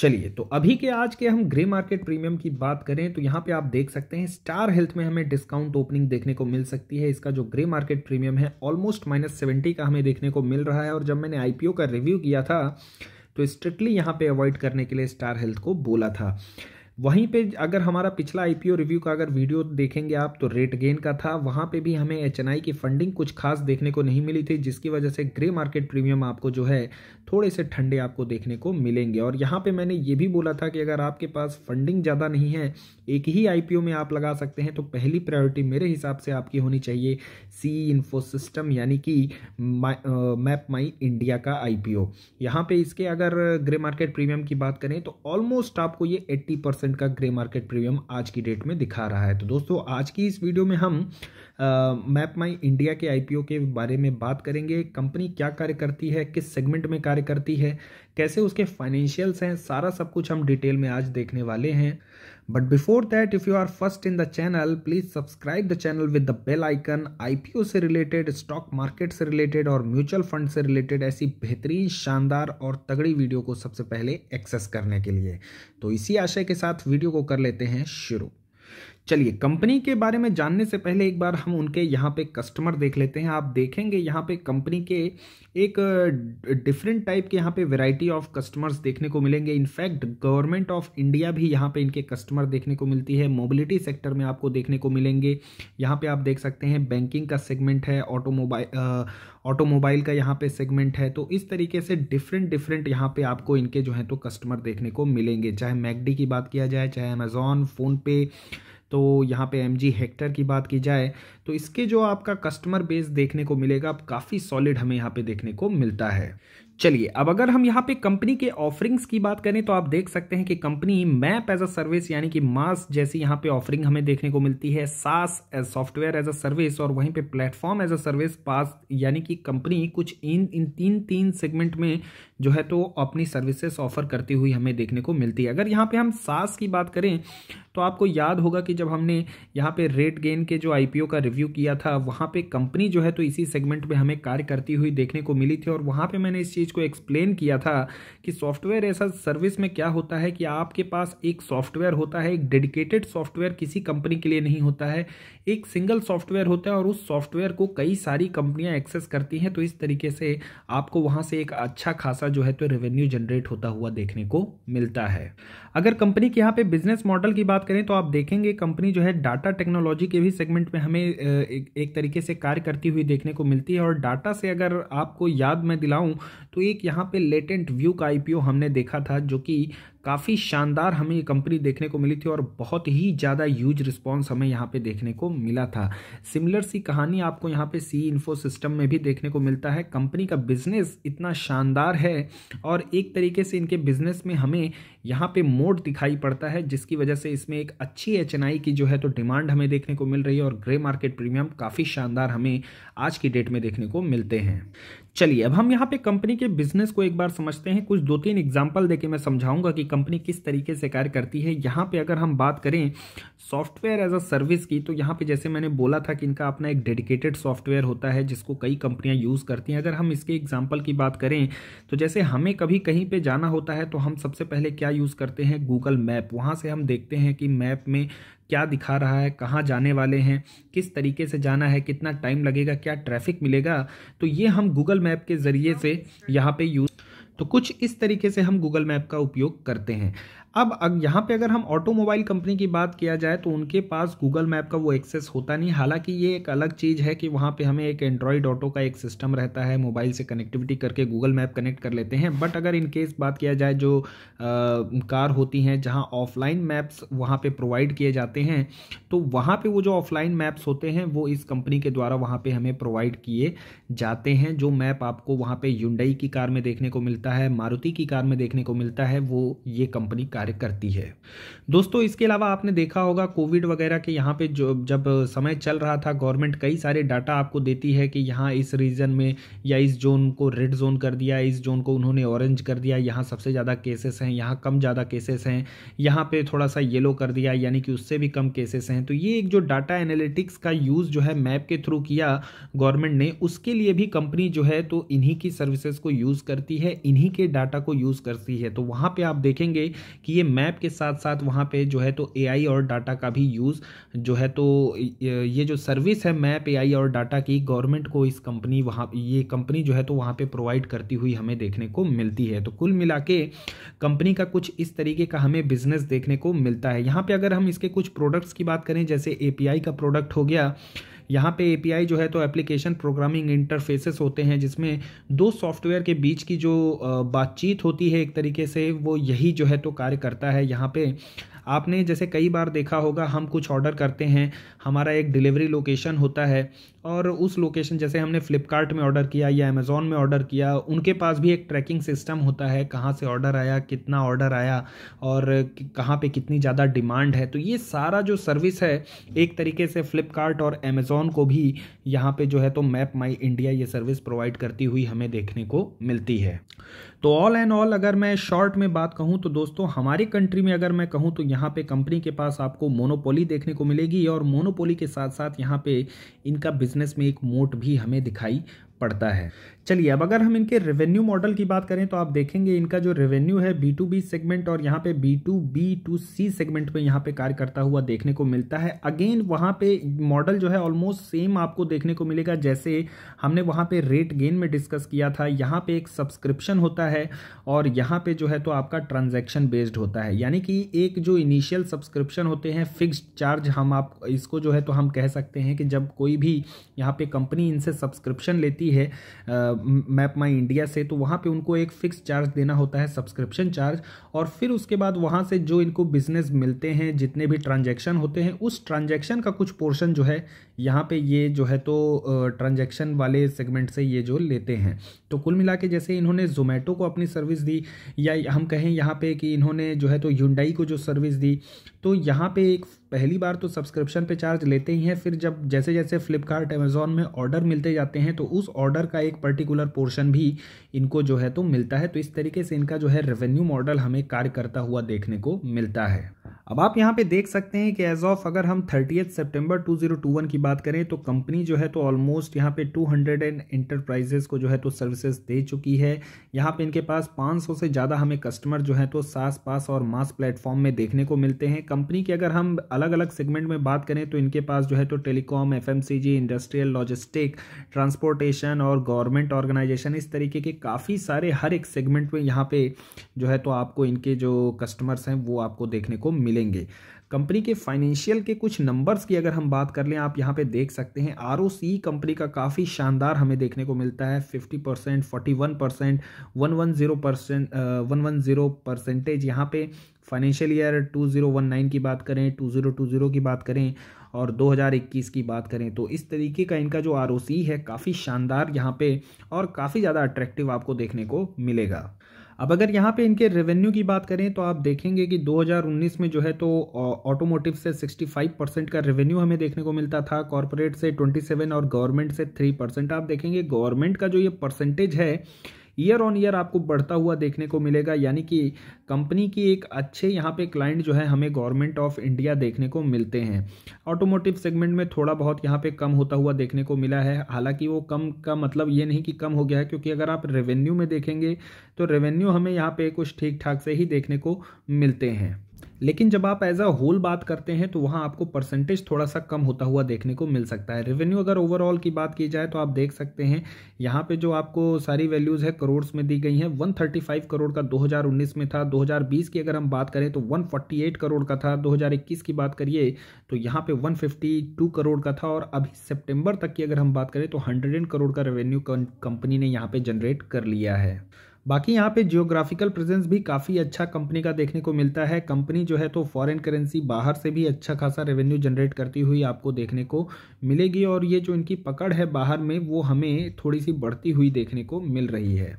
चलिए तो अभी के आज के हम ग्रे मार्केट प्रीमियम की बात करें तो यहाँ पे आप देख सकते हैं स्टार हेल्थ में हमें डिस्काउंट ओपनिंग देखने को मिल सकती है इसका जो ग्रे मार्केट प्रीमियम है ऑलमोस्ट माइनस सेवेंटी का हमें देखने को मिल रहा है और जब मैंने आईपीओ का रिव्यू किया था तो स्ट्रिक्टली यहाँ पे अवॉइड करने के लिए स्टार हेल्थ को बोला था वहीं पे अगर हमारा पिछला आईपीओ रिव्यू का अगर वीडियो देखेंगे आप तो रेट गेन का था वहाँ पे भी हमें एच की फंडिंग कुछ खास देखने को नहीं मिली थी जिसकी वजह से ग्रे मार्केट प्रीमियम आपको जो है थोड़े से ठंडे आपको देखने को मिलेंगे और यहाँ पे मैंने ये भी बोला था कि अगर आपके पास फंडिंग ज़्यादा नहीं है एक ही आई में आप लगा सकते हैं तो पहली प्रायोरिटी मेरे हिसाब से आपकी होनी चाहिए सी इन्फोसिस्टम यानी कि मैप माई इंडिया का आई पी यहाँ पे इसके अगर ग्रे मार्केट प्रीमियम की बात करें तो ऑलमोस्ट आपको ये एट्टी परसेंट परसेंट का ग्रे मार्केट प्रीमियम आज की डेट में दिखा रहा है तो दोस्तों आज की इस वीडियो में हम मैप माई इंडिया के आईपीओ के बारे में बात करेंगे कंपनी क्या कार्य करती है किस सेगमेंट में कार्य करती है कैसे उसके फाइनेंशियल्स हैं सारा सब कुछ हम डिटेल में आज देखने वाले हैं but before that if you are first in the channel please subscribe the channel with the bell icon IPO से रिलेटेड स्टॉक मार्केट से रिलेटेड और म्यूचुअल फंड से रिलेटेड ऐसी बेहतरीन शानदार और तगड़ी वीडियो को सबसे पहले एक्सेस करने के लिए तो इसी आशय के साथ वीडियो को कर लेते हैं शुरू चलिए कंपनी के बारे में जानने से पहले एक बार हम उनके यहाँ पे कस्टमर देख लेते हैं आप देखेंगे यहाँ पे कंपनी के एक डिफरेंट टाइप के यहाँ पे वैरायटी ऑफ कस्टमर्स देखने को मिलेंगे इनफैक्ट गवर्नमेंट ऑफ इंडिया भी यहाँ पे इनके कस्टमर देखने को मिलती है मोबिलिटी सेक्टर में आपको देखने को मिलेंगे यहाँ पर आप देख सकते हैं बैंकिंग का सेगमेंट है ऑटोमोबाइल ऑटोमोबाइल का यहाँ पे सेगमेंट है तो इस तरीके से डिफरेंट डिफरेंट यहाँ पे आपको इनके जो हैं तो कस्टमर देखने को मिलेंगे चाहे मैगडी की बात किया जाए चाहे अमेजोन फ़ोनपे तो यहाँ पे एम जी हेक्टर की बात की जाए तो इसके जो आपका कस्टमर बेस देखने को मिलेगा काफ़ी सॉलिड हमें यहाँ पे देखने को मिलता है चलिए अब अगर हम यहाँ पे कंपनी के ऑफरिंग्स की बात करें तो आप देख सकते हैं कि company map as a service यानी कि मास जैसी यहाँ पे ऑफरिंग हमें देखने को मिलती है SaaS as software as a service और वहीं पे platform as a service PaaS यानी कि कंपनी कुछ इन इन तीन तीन सेगमेंट में जो है तो अपनी सर्विसेज ऑफर करती हुई हमें देखने को मिलती है अगर यहाँ पे हम सास की बात करें तो आपको याद होगा कि जब हमने यहाँ पे रेट गेन के जो आईपीओ का रिव्यू किया था वहाँ पे कंपनी जो है तो इसी सेगमेंट में हमें कार्य करती हुई देखने को मिली थी और वहाँ पे मैंने इस चीज़ को एक्सप्लेन किया था कि सॉफ्टवेयर ऐसा सर्विस में क्या होता है कि आपके पास एक सॉफ्टवेयर होता है एक डेडिकेटेड सॉफ्टवेयर किसी कंपनी के लिए नहीं होता है एक सिंगल सॉफ्टवेयर होता है और उस सॉफ्टवेयर को कई सारी कंपनियाँ एक्सेस करती हैं तो इस तरीके से आपको वहाँ से एक अच्छा खासा का जो है तो रेवेन्यू जनरेट होता हुआ देखने को मिलता है अगर कंपनी के यहाँ पे बिजनेस मॉडल की बात करें तो आप देखेंगे कंपनी जो है डाटा टेक्नोलॉजी के भी सेगमेंट में हमें एक, एक तरीके से कार्य करती हुई देखने को मिलती है और डाटा से अगर आपको याद मैं दिलाऊं तो एक यहाँ पे लेटेंट व्यू का आईपीओ हमने देखा था जो कि काफ़ी शानदार हमें ये कंपनी देखने को मिली थी और बहुत ही ज़्यादा यूज रिस्पॉन्स हमें यहाँ पे देखने को मिला था सिमिलर सी कहानी आपको यहाँ पे सी इन्फो सिस्टम में भी देखने को मिलता है कंपनी का बिजनेस इतना शानदार है और एक तरीके से इनके बिजनेस में हमें यहाँ पे मोड दिखाई पड़ता है जिसकी वजह से इसमें एक अच्छी एच की जो है तो डिमांड हमें देखने को मिल रही है और ग्रे मार्केट प्रीमियम काफ़ी शानदार हमें आज की डेट में देखने को मिलते हैं चलिए अब हम यहाँ पे कंपनी के बिजनेस को एक बार समझते हैं कुछ दो तीन एग्जाम्पल देके मैं समझाऊंगा कि कंपनी किस तरीके से कार्य करती है यहाँ पे अगर हम बात करें सॉफ्टवेयर एज अ सर्विस की तो यहाँ पे जैसे मैंने बोला था कि इनका अपना एक डेडिकेटेड सॉफ्टवेयर होता है जिसको कई कंपनियाँ यूज़ करती हैं अगर हम इसके एग्जाम्पल की बात करें तो जैसे हमें कभी कहीं पर जाना होता है तो हम सबसे पहले क्या यूज़ करते हैं गूगल मैप वहाँ से हम देखते हैं कि मैप में क्या दिखा रहा है कहाँ जाने वाले हैं किस तरीके से जाना है कितना टाइम लगेगा क्या ट्रैफिक मिलेगा तो ये हम गूगल मैप के ज़रिए से यहाँ पे यूज़ तो कुछ इस तरीके से हम गूगल मैप का उपयोग करते हैं अब अग यहाँ पे अगर हम ऑटोमोबाइल कंपनी की बात किया जाए तो उनके पास गूगल मैप का वो एक्सेस होता नहीं हालांकि ये एक अलग चीज़ है कि वहाँ पे हमें एक एंड्रॉयड ऑटो का एक सिस्टम रहता है मोबाइल से कनेक्टिविटी करके गूगल मैप कनेक्ट कर लेते हैं बट अगर इनकेस बात किया जाए जो आ, कार होती हैं जहाँ ऑफलाइन मैप्स वहाँ पर प्रोवाइड किए जाते हैं तो वहाँ पर वो जो ऑफलाइन मैप्स होते हैं वो इस कंपनी के द्वारा वहाँ पर हमें प्रोवाइड किए जाते हैं जो मैप आपको वहाँ पर युंडई की कार में देखने को मिलता है मारुति की कार में देखने को मिलता है वो ये कंपनी कार्य करती है दोस्तों इसके अलावा आपने देखा होगा कोविड वगैरह के यहाँ पे जो जब समय चल रहा था गवर्नमेंट कई सारे डाटा आपको देती है कि यहाँ इस रीजन में या इस जोन को रेड जोन कर दिया इस जोन को उन्होंने ऑरेंज कर दिया यहाँ सबसे ज़्यादा केसेस हैं यहाँ कम ज़्यादा केसेस हैं यहाँ पर थोड़ा सा येलो कर दिया यानी कि उससे भी कम केसेस हैं तो ये एक जो डाटा एनालिटिक्स का यूज़ जो है मैप के थ्रू किया गवर्नमेंट ने उसके लिए भी कंपनी जो है तो इन्हीं की सर्विसेज को यूज़ करती है इन्हीं के डाटा को यूज़ करती है तो वहाँ पर आप देखेंगे कि ये मैप के साथ साथ वहाँ पे जो है तो एआई और डाटा का भी यूज़ जो है तो ये जो सर्विस है मैप एआई और डाटा की गवर्नमेंट को इस कंपनी वहाँ ये कंपनी जो है तो वहाँ पे प्रोवाइड करती हुई हमें देखने को मिलती है तो कुल मिला के कंपनी का कुछ इस तरीके का हमें बिजनेस देखने को मिलता है यहाँ पर अगर हम इसके कुछ प्रोडक्ट्स की बात करें जैसे ए का प्रोडक्ट हो गया यहाँ पे एपीआई जो है तो एप्लीकेशन प्रोग्रामिंग इंटरफेसेस होते हैं जिसमें दो सॉफ्टवेयर के बीच की जो बातचीत होती है एक तरीके से वो यही जो है तो कार्य करता है यहाँ पे आपने जैसे कई बार देखा होगा हम कुछ ऑर्डर करते हैं हमारा एक डिलीवरी लोकेशन होता है और उस लोकेशन जैसे हमने फ्लिपकार्ट में ऑर्डर किया या अमेज़ोन में ऑर्डर किया उनके पास भी एक ट्रैकिंग सिस्टम होता है कहाँ से ऑर्डर आया कितना ऑर्डर आया और कहाँ पे कितनी ज़्यादा डिमांड है तो ये सारा जो सर्विस है एक तरीके से फ्लिपकार्ट और अमेज़ोन को भी यहाँ पे जो है तो मैप माई इंडिया ये सर्विस प्रोवाइड करती हुई हमें देखने को मिलती है तो ऑल एंड ऑल अगर मैं शॉर्ट में बात कहूँ तो दोस्तों हमारी कंट्री में अगर मैं कहूँ तो यहाँ पे कंपनी के पास आपको मोनोपोली देखने को मिलेगी और मोनोपोली के साथ साथ यहाँ पे इनका बिजनेस में एक मोट भी हमें दिखाई पड़ता है चलिए अब अगर हम इनके रेवेन्यू मॉडल की बात करें तो आप देखेंगे इनका जो रेवेन्यू है बी टू बी सेगमेंट और यहाँ पे B to B to C segment में यहाँ पे कार्य करता हुआ देखने को मिलता है अगेन वहाँ पे मॉडल जो है ऑलमोस्ट सेम आपको देखने को मिलेगा जैसे हमने वहाँ पे रेट गेन में डिस्कस किया था यहाँ पे एक सब्सक्रिप्शन होता है और यहाँ पे जो है तो आपका ट्रांजेक्शन बेस्ड होता है यानी कि एक जो इनिशियल सब्सक्रिप्शन होते हैं फिक्स्ड चार्ज हम आप इसको जो है तो हम कह सकते हैं कि जब कोई भी यहाँ पर कंपनी इनसे सब्सक्रिप्शन लेती है मैप माई इंडिया से तो वहाँ पे उनको एक फ़िक्स चार्ज देना होता है सब्सक्रिप्शन चार्ज और फिर उसके बाद वहाँ से जो इनको बिजनेस मिलते हैं जितने भी ट्रांजेक्शन होते हैं उस ट्रांजेक्शन का कुछ पोर्शन जो है यहाँ पे ये जो है तो ट्रांजेक्शन वाले सेगमेंट से ये जो लेते हैं तो कुल मिला के जैसे इन्होंने जोमेटो को अपनी सर्विस दी या हम कहें यहाँ पर कि इन्होंने जो है तो यूनडाई को जो सर्विस दी तो यहाँ पे एक पहली बार तो सब्सक्रिप्शन पे चार्ज लेते ही हैं फिर जब जैसे जैसे फ्लिपकार्ट अमेज़ोन में ऑर्डर मिलते जाते हैं तो उस ऑर्डर का एक पर्टिकुलर पोर्शन भी इनको जो है तो मिलता है तो इस तरीके से इनका जो है रेवेन्यू मॉडल हमें कार्य करता हुआ देखने को मिलता है अब आप यहाँ पे देख सकते हैं कि एज ऑफ अगर हम थर्टी सितंबर 2021 की बात करें तो कंपनी जो है तो ऑलमोस्ट यहाँ पे 200 एंड एंटरप्राइजेस को जो है तो सर्विसेज दे चुकी है यहाँ पे इनके पास 500 से ज़्यादा हमें कस्टमर जो है तो सास पास और मास प्लेटफॉर्म में देखने को मिलते हैं कंपनी की अगर हम अलग अलग सेगमेंट में बात करें तो इनके पास जो है तो टेलीकॉम एफ इंडस्ट्रियल लॉजिस्टिक ट्रांसपोर्टेशन और गवर्नमेंट ऑर्गेनाइजेशन इस तरीके के काफ़ी सारे हर एक सेगमेंट में यहाँ पर जो है तो आपको इनके जो कस्टमर्स हैं वो आपको देखने को मिले मिलेंगे कंपनी के फाइनेंशियल के कुछ नंबर्स की अगर हम बात कर लें आप यहाँ पे देख सकते हैं आर कंपनी का काफ़ी शानदार हमें देखने को मिलता है 50 percent forty one percent one one zero percent one one zero percentage यहाँ पे financial year two zero one nine की बात करें टू टू जीरो जीरो की बात करें और 2021 की बात करें तो इस तरीके का इनका जो आर है काफ़ी शानदार यहाँ पे और काफ़ी ज़्यादा अट्रैक्टिव आपको देखने को मिलेगा अब अगर यहाँ पे इनके रेवेन्यू की बात करें तो आप देखेंगे कि 2019 में जो है तो ऑटोमोटिव से 65 परसेंट का रेवेन्यू हमें देखने को मिलता था कॉरपोरेट से 27 और गवर्नमेंट से 3 परसेंट आप देखेंगे गवर्नमेंट का जो ये परसेंटेज है ईयर ऑन ईयर आपको बढ़ता हुआ देखने को मिलेगा यानी कि कंपनी की एक अच्छे यहाँ पे क्लाइंट जो है हमें गवर्नमेंट ऑफ इंडिया देखने को मिलते हैं ऑटोमोटिव सेगमेंट में थोड़ा बहुत यहाँ पे कम होता हुआ देखने को मिला है हालांकि वो कम का मतलब ये नहीं कि कम हो गया है क्योंकि अगर आप रेवेन्यू में देखेंगे तो रेवेन्यू हमें यहाँ पे कुछ ठीक ठाक से ही देखने को मिलते हैं लेकिन जब आप एज अ होल बात करते हैं तो वहाँ आपको परसेंटेज थोड़ा सा कम होता हुआ देखने को मिल सकता है रेवेन्यू अगर ओवरऑल की बात की जाए तो आप देख सकते हैं यहाँ पे जो आपको सारी वैल्यूज़ है करोड़्स में दी गई हैं 135 करोड़ का 2019 में था 2020 की अगर हम बात करें तो 148 करोड़ का था 2021 की बात करिए तो यहाँ पे वन करोड़ का था और अभी सेप्टेम्बर तक की अगर हम बात करें तो हंड्रेड करोड़ का रेवेन्यू कंपनी ने यहाँ पर जनरेट कर लिया है बाकी यहाँ पे जियोग्राफिकल प्रेजेंस भी काफ़ी अच्छा कंपनी का देखने को मिलता है कंपनी जो है तो फॉरेन करेंसी बाहर से भी अच्छा खासा रेवेन्यू जनरेट करती हुई आपको देखने को मिलेगी और ये जो इनकी पकड़ है बाहर में वो हमें थोड़ी सी बढ़ती हुई देखने को मिल रही है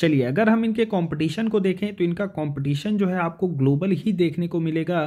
चलिए अगर हम इनके कंपटीशन को देखें तो इनका कंपटीशन जो है आपको ग्लोबल ही देखने को मिलेगा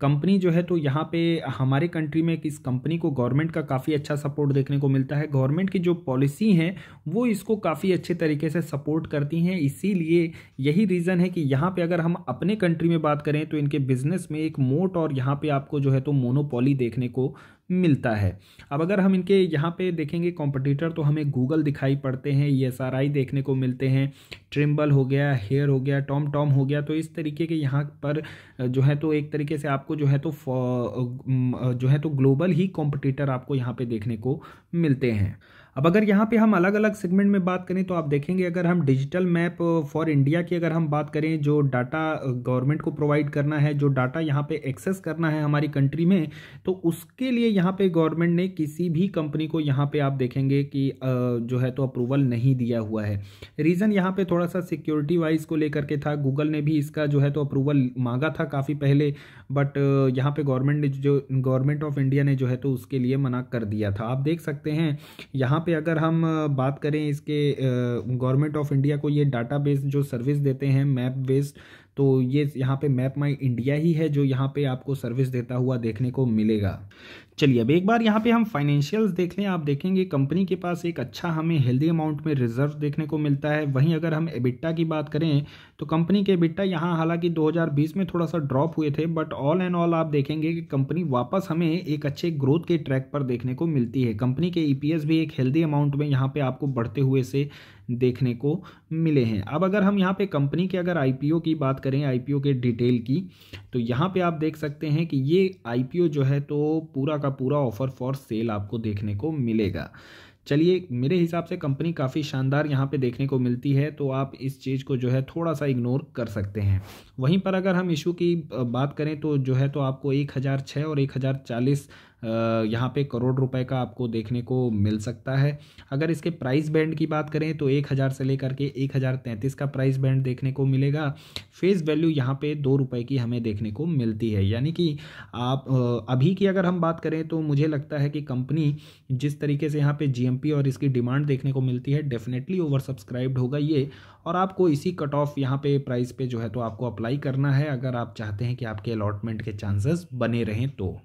कंपनी जो है तो यहाँ पे हमारे कंट्री में इस कंपनी को गवर्नमेंट का काफ़ी अच्छा सपोर्ट देखने को मिलता है गवर्नमेंट की जो पॉलिसी हैं वो इसको काफ़ी अच्छे तरीके से सपोर्ट करती हैं इसीलिए यही रीज़न है कि यहाँ पे अगर हम अपने कंट्री में बात करें तो इनके बिजनेस में एक मोट और यहाँ पे आपको जो है तो मोनोपॉली देखने को मिलता है अब अगर हम इनके यहाँ पे देखेंगे कॉम्पिटिटर तो हमें गूगल दिखाई पड़ते हैं ई e देखने को मिलते हैं ट्रिम्बल हो गया हेयर हो गया टॉम टॉम हो गया तो इस तरीके के यहाँ पर जो है तो एक तरीके से आपको जो है तो जो है तो ग्लोबल ही कॉम्पिटिटर आपको यहाँ पे देखने को मिलते हैं अब अगर यहाँ पे हम अलग अलग सेगमेंट में बात करें तो आप देखेंगे अगर हम डिजिटल मैप फॉर इंडिया की अगर हम बात करें जो डाटा गवर्नमेंट uh, को प्रोवाइड करना है जो डाटा यहाँ पे एक्सेस करना है हमारी कंट्री में तो उसके लिए यहाँ पे गवर्नमेंट ने किसी भी कंपनी को यहाँ पे आप देखेंगे कि uh, जो है तो अप्रूवल नहीं दिया हुआ है रीज़न यहाँ पर थोड़ा सा सिक्योरिटी वाइज को लेकर के था गूगल ने भी इसका जो है तो अप्रूवल मांगा था काफ़ी पहले बट uh, यहाँ पर गवर्नमेंट ने जो गवर्नमेंट ऑफ इंडिया ने जो है तो उसके लिए मना कर दिया था आप देख सकते हैं यहाँ यहाँ पे अगर हम बात करें इसके गवर्नमेंट ऑफ इंडिया को ये डाटा बेस जो सर्विस देते हैं मैप बेस्ड तो ये यहाँ पे मैप माई इंडिया ही है जो यहाँ पे आपको सर्विस देता हुआ देखने को मिलेगा चलिए अब एक बार यहाँ पे हम फाइनेंशियल्स देख लें आप देखेंगे कंपनी के पास एक अच्छा हमें हेल्दी अमाउंट में रिजर्व देखने को मिलता है वहीं अगर हम एबिट्टा की बात करें तो कंपनी के एबिट्टा यहाँ हालांकि 2020 में थोड़ा सा ड्रॉप हुए थे बट ऑल एंड ऑल आप देखेंगे कि कंपनी वापस हमें एक अच्छे ग्रोथ के ट्रैक पर देखने को मिलती है कंपनी के ई भी एक हेल्दी अमाउंट में यहाँ पर आपको बढ़ते हुए से देखने को मिले हैं अब अगर हम यहाँ पे कंपनी के अगर आईपीओ की बात करें आईपीओ के डिटेल की तो यहाँ पे आप देख सकते हैं कि ये आईपीओ जो है तो पूरा का पूरा ऑफर फॉर सेल आपको देखने को मिलेगा चलिए मेरे हिसाब से कंपनी काफ़ी शानदार यहाँ पे देखने को मिलती है तो आप इस चीज़ को जो है थोड़ा सा इग्नोर कर सकते हैं वहीं पर अगर हम इशू की बात करें तो जो है तो आपको एक हज़ार छः और एक हज़ार चालीस यहाँ पे करोड़ रुपए का आपको देखने को मिल सकता है अगर इसके प्राइस बैंड की बात करें तो एक हज़ार से लेकर के एक हज़ार तैंतीस का प्राइस बैंड देखने को मिलेगा फेस वैल्यू यहाँ पे दो रुपये की हमें देखने को मिलती है यानी कि आप अभी की अगर हम बात करें तो मुझे लगता है कि कंपनी जिस तरीके से यहाँ पर जी और इसकी डिमांड देखने को मिलती है डेफिनेटली ओवर सब्सक्राइब्ड होगा ये और आपको इसी कट ऑफ यहाँ पर प्राइस पे जो है तो आपको अप्लाई करना है अगर आप चाहते हैं कि आपके अलॉटमेंट के चांसेस बने रहें तो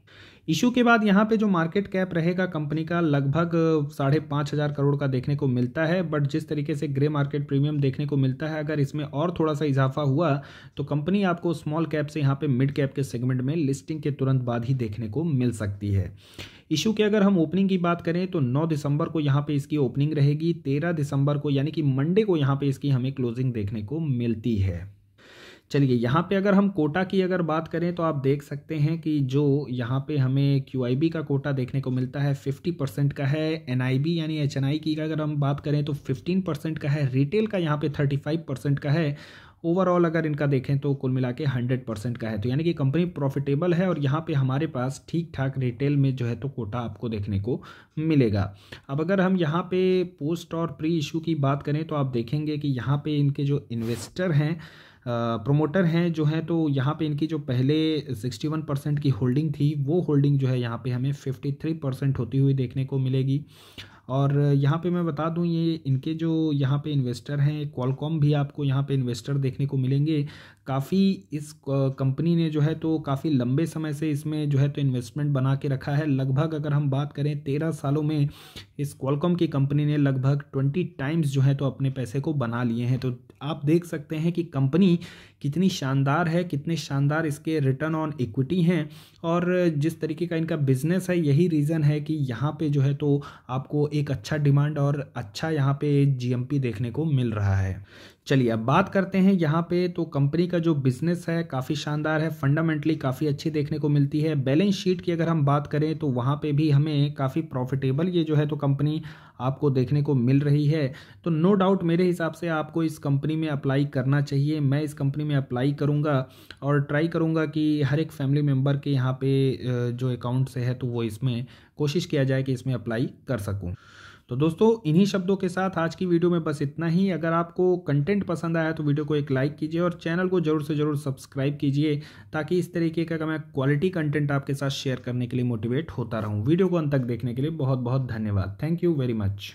इशू के बाद यहाँ पे जो मार्केट कैप रहेगा कंपनी का लगभग साढ़े पाँच हज़ार करोड़ का देखने को मिलता है बट जिस तरीके से ग्रे मार्केट प्रीमियम देखने को मिलता है अगर इसमें और थोड़ा सा इजाफा हुआ तो कंपनी आपको स्मॉल कैप से यहाँ पे मिड कैप के सेगमेंट में लिस्टिंग के तुरंत बाद ही देखने को मिल सकती है इशू के अगर हम ओपनिंग की बात करें तो 9 दिसंबर को यहाँ पे इसकी ओपनिंग रहेगी 13 दिसंबर को यानी कि मंडे को यहाँ पे इसकी हमें क्लोजिंग देखने को मिलती है चलिए यहाँ पे अगर हम कोटा की अगर बात करें तो आप देख सकते हैं कि जो यहाँ पे हमें क्यू का कोटा देखने को मिलता है 50 परसेंट का है एन यानी एच की अगर हम बात करें तो 15 परसेंट का है रिटेल का यहाँ पे 35 परसेंट का है ओवरऑल अगर इनका देखें तो कुल मिला के हंड्रेड परसेंट का है तो यानी कि कंपनी प्रॉफिटेबल है और यहाँ पे हमारे पास ठीक ठाक रिटेल में जो है तो कोटा आपको देखने को मिलेगा अब अगर हम यहाँ पे पोस्ट और प्री इशू की बात करें तो आप देखेंगे कि यहाँ पे इनके जो इन्वेस्टर हैं प्रोमोटर हैं जो हैं तो यहाँ पे इनकी जो पहले 61 परसेंट की होल्डिंग थी वो होल्डिंग जो है यहाँ पे हमें 53 परसेंट होती हुई देखने को मिलेगी और यहाँ पे मैं बता दूँ ये इनके जो यहाँ पे इन्वेस्टर हैं क्वालकॉम भी आपको यहाँ पे इन्वेस्टर देखने को मिलेंगे काफ़ी इस कंपनी ने जो है तो काफ़ी लंबे समय से इसमें जो है तो इन्वेस्टमेंट बना के रखा है लगभग अगर हम बात करें तेरह सालों में इस क्वालकॉम की कंपनी ने लगभग ट्वेंटी टाइम्स जो है तो अपने पैसे को बना लिए हैं तो आप देख सकते हैं कि कंपनी कितनी शानदार है कितने शानदार इसके रिटर्न ऑन इक्विटी हैं और जिस तरीके का इनका बिजनेस है यही रीज़न है कि यहाँ पे जो है तो आपको एक अच्छा डिमांड और अच्छा यहाँ पे जीएमपी देखने को मिल रहा है चलिए अब बात करते हैं यहाँ पे तो कंपनी का जो बिजनेस है काफ़ी शानदार है फंडामेंटली काफ़ी अच्छी देखने को मिलती है बैलेंस शीट की अगर हम बात करें तो वहाँ पे भी हमें काफ़ी प्रॉफिटेबल ये जो है तो कंपनी आपको देखने को मिल रही है तो नो डाउट मेरे हिसाब से आपको इस कंपनी में अप्लाई करना चाहिए मैं इस कंपनी में अप्लाई करूँगा और ट्राई करूँगा कि हर एक फैमिली मेम्बर के यहाँ पर जो अकाउंट्स है तो वो इसमें कोशिश किया जाए कि इसमें अप्लाई कर सकूँ तो दोस्तों इन्हीं शब्दों के साथ आज की वीडियो में बस इतना ही अगर आपको कंटेंट पसंद आया तो वीडियो को एक लाइक कीजिए और चैनल को जरूर से जरूर सब्सक्राइब कीजिए ताकि इस तरीके का मैं क्वालिटी कंटेंट आपके साथ शेयर करने के लिए मोटिवेट होता रहूँ वीडियो को अंत तक देखने के लिए बहुत बहुत धन्यवाद थैंक यू वेरी मच